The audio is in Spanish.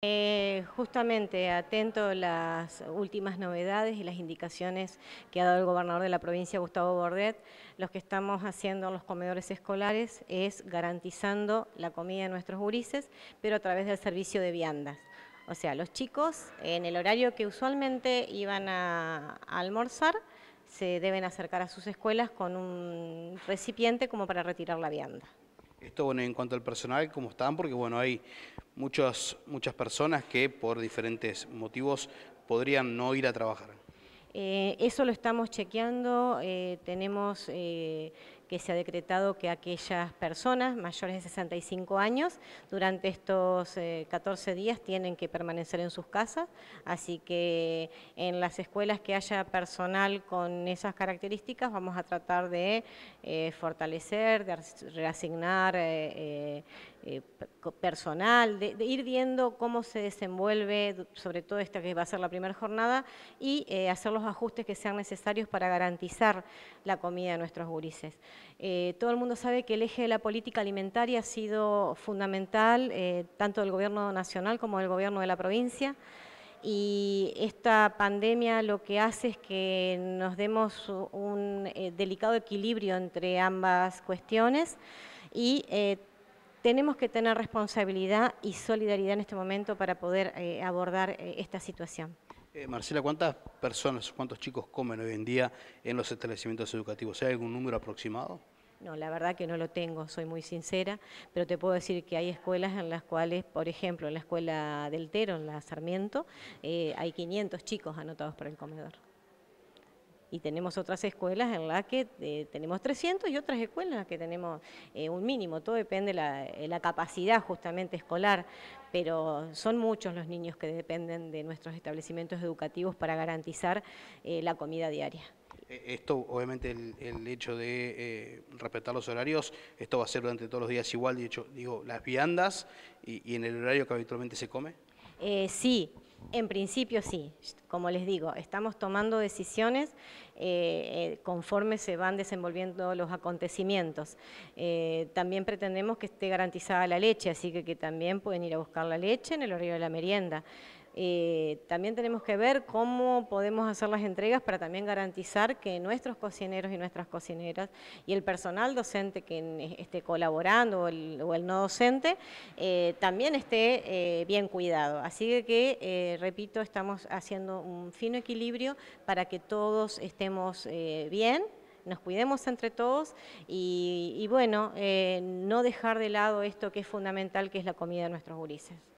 Eh, justamente atento a las últimas novedades y las indicaciones que ha dado el gobernador de la provincia, Gustavo Bordet, lo que estamos haciendo en los comedores escolares es garantizando la comida de nuestros gurises, pero a través del servicio de viandas. O sea, los chicos en el horario que usualmente iban a almorzar, se deben acercar a sus escuelas con un recipiente como para retirar la vianda. Esto bueno, en cuanto al personal, ¿cómo están? Porque bueno, hay muchas, muchas personas que por diferentes motivos podrían no ir a trabajar. Eh, eso lo estamos chequeando, eh, tenemos... Eh, que se ha decretado que aquellas personas mayores de 65 años durante estos 14 eh, días tienen que permanecer en sus casas, así que en las escuelas que haya personal con esas características vamos a tratar de eh, fortalecer, de reasignar eh, personal, de, de, ir viendo cómo se desenvuelve, sobre todo esta que va a ser la primera jornada, y hacer los ajustes que sean necesarios para garantizar la comida de nuestros gurises. Eh, todo el mundo sabe que el eje de la política alimentaria ha sido fundamental, eh, tanto del gobierno nacional como del gobierno de la provincia, y esta pandemia lo que hace es que nos demos un eh, delicado equilibrio entre ambas cuestiones y tenemos que tener responsabilidad y solidaridad en este momento para poder abordar esta situación. Eh, Marcela, ¿cuántas personas, cuántos chicos comen hoy en día en los establecimientos educativos? ¿Hay algún número aproximado? No, la verdad que no lo tengo, soy muy sincera, pero te puedo decir que hay escuelas en las cuales, por ejemplo, en la escuela del Tero, en la Sarmiento, eh, hay 500 chicos anotados por el comedor. Y tenemos otras escuelas en las que eh, tenemos 300 y otras escuelas en las que tenemos eh, un mínimo. Todo depende de eh, la, capacidad justamente escolar, pero son muchos los niños que dependen de nuestros establecimientos educativos para garantizar la comida diaria. E, esto, obviamente, el, hecho de respetar los horarios, esto va a ser durante todos los días igual, de hecho, digo, las viandas y, y en el horario que habitualmente se come. sí, en principio sí, como les digo, estamos tomando decisiones eh, eh, conforme se van desenvolviendo los acontecimientos. Eh, también pretendemos que esté garantizada la leche, así que, que también pueden ir a buscar la leche en el horario de la merienda. Eh, también tenemos que ver cómo podemos hacer las entregas para también garantizar que nuestros cocineros y nuestras cocineras y el personal docente que eh, esté colaborando o el, no docente eh, también esté bien cuidado. Así que, repito, estamos haciendo un fino equilibrio para que todos estemos bien nos cuidemos entre todos y, bueno, no dejar de lado esto que es fundamental, que es la comida de nuestros gurises.